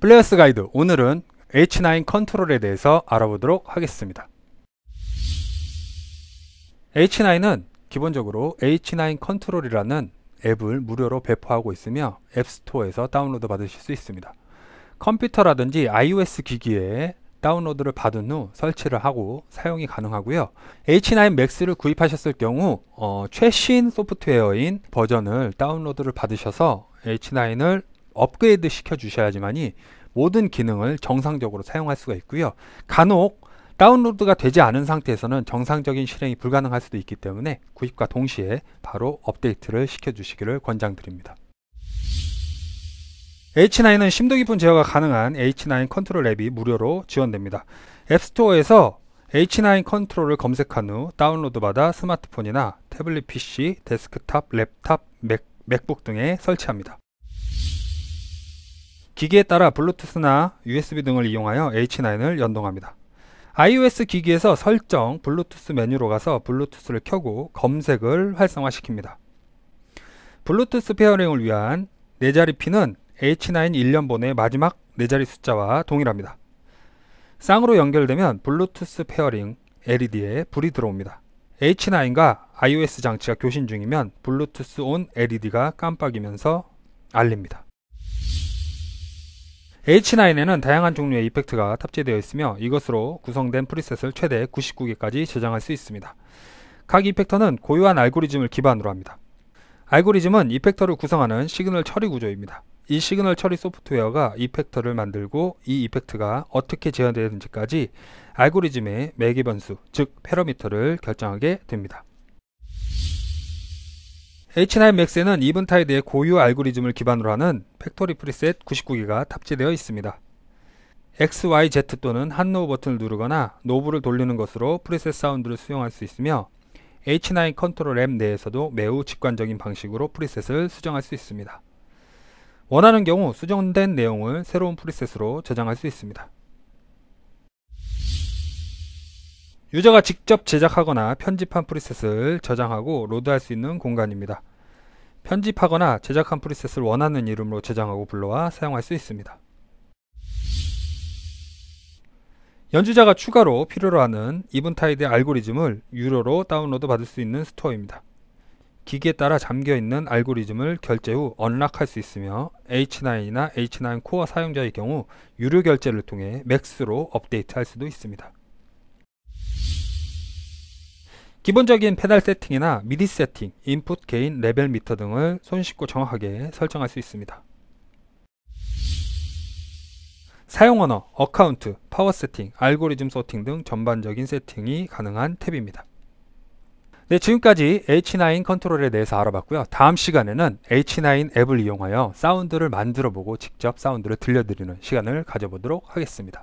플레이어스 가이드 오늘은 H9 컨트롤에 대해서 알아보도록 하겠습니다. H9은 기본적으로 H9 컨트롤이라는 앱을 무료로 배포하고 있으며 앱스토어에서 다운로드 받으실 수 있습니다. 컴퓨터라든지 iOS 기기에 다운로드를 받은 후 설치를 하고 사용이 가능하고요. H9 Max를 구입하셨을 경우 어, 최신 소프트웨어인 버전을 다운로드를 받으셔서 H9을 업그레이드 시켜 주셔야지만이 모든 기능을 정상적으로 사용할 수가 있고요. 간혹 다운로드가 되지 않은 상태에서는 정상적인 실행이 불가능할 수도 있기 때문에 구입과 동시에 바로 업데이트를 시켜주시기를 권장드립니다. H9은 심도 깊은 제어가 가능한 H9 컨트롤 앱이 무료로 지원됩니다. 앱스토어에서 H9 컨트롤을 검색한 후 다운로드받아 스마트폰이나 태블릿 PC, 데스크탑, 랩탑, 맥, 맥북 등에 설치합니다. 기기에 따라 블루투스나 USB 등을 이용하여 H9을 연동합니다. iOS 기기에서 설정 블루투스 메뉴로 가서 블루투스를 켜고 검색을 활성화시킵니다. 블루투스 페어링을 위한 네자리 핀은 H9 1년본의 마지막 네자리 숫자와 동일합니다. 쌍으로 연결되면 블루투스 페어링 LED에 불이 들어옵니다. H9과 iOS 장치가 교신 중이면 블루투스 온 LED가 깜빡이면서 알립니다. H9에는 다양한 종류의 이펙트가 탑재되어 있으며 이것으로 구성된 프리셋을 최대 99개까지 저장할 수 있습니다. 각 이펙터는 고유한 알고리즘을 기반으로 합니다. 알고리즘은 이펙터를 구성하는 시그널 처리 구조입니다. 이 시그널 처리 소프트웨어가 이펙터를 만들고 이 이펙트가 어떻게 재현되는지까지 알고리즘의 매개 변수, 즉 페러미터를 결정하게 됩니다. H9 m a x 에는 이븐타이드의 고유 알고리즘을 기반으로 하는 팩토리 프리셋 99기가 탑재되어 있습니다. XYZ 또는 한노우 버튼을 누르거나 노브를 돌리는 것으로 프리셋 사운드를 수용할 수 있으며 H9 컨트롤 M 내에서도 매우 직관적인 방식으로 프리셋을 수정할 수 있습니다. 원하는 경우 수정된 내용을 새로운 프리셋으로 저장할 수 있습니다. 유저가 직접 제작하거나 편집한 프리셋을 저장하고 로드할 수 있는 공간입니다. 편집하거나 제작한 프리셋을 원하는 이름으로 저장하고 불러와 사용할 수 있습니다. 연주자가 추가로 필요로 하는 이븐타이드 알고리즘을 유료로 다운로드 받을 수 있는 스토어입니다. 기기에 따라 잠겨있는 알고리즘을 결제 후 언락할 수 있으며 H9이나 H9 코어 사용자의 경우 유료 결제를 통해 맥스로 업데이트할 수도 있습니다. 기본적인 페달 세팅이나 미디 세팅, 인풋 개인 레벨 미터 등을 손쉽고 정확하게 설정할 수 있습니다. 사용 언어, 어카운트, 파워 세팅, 알고리즘 소팅 등 전반적인 세팅이 가능한 탭입니다. 네, 지금까지 H9 컨트롤에 대해서 알아봤고요. 다음 시간에는 H9 앱을 이용하여 사운드를 만들어 보고 직접 사운드를 들려드리는 시간을 가져보도록 하겠습니다.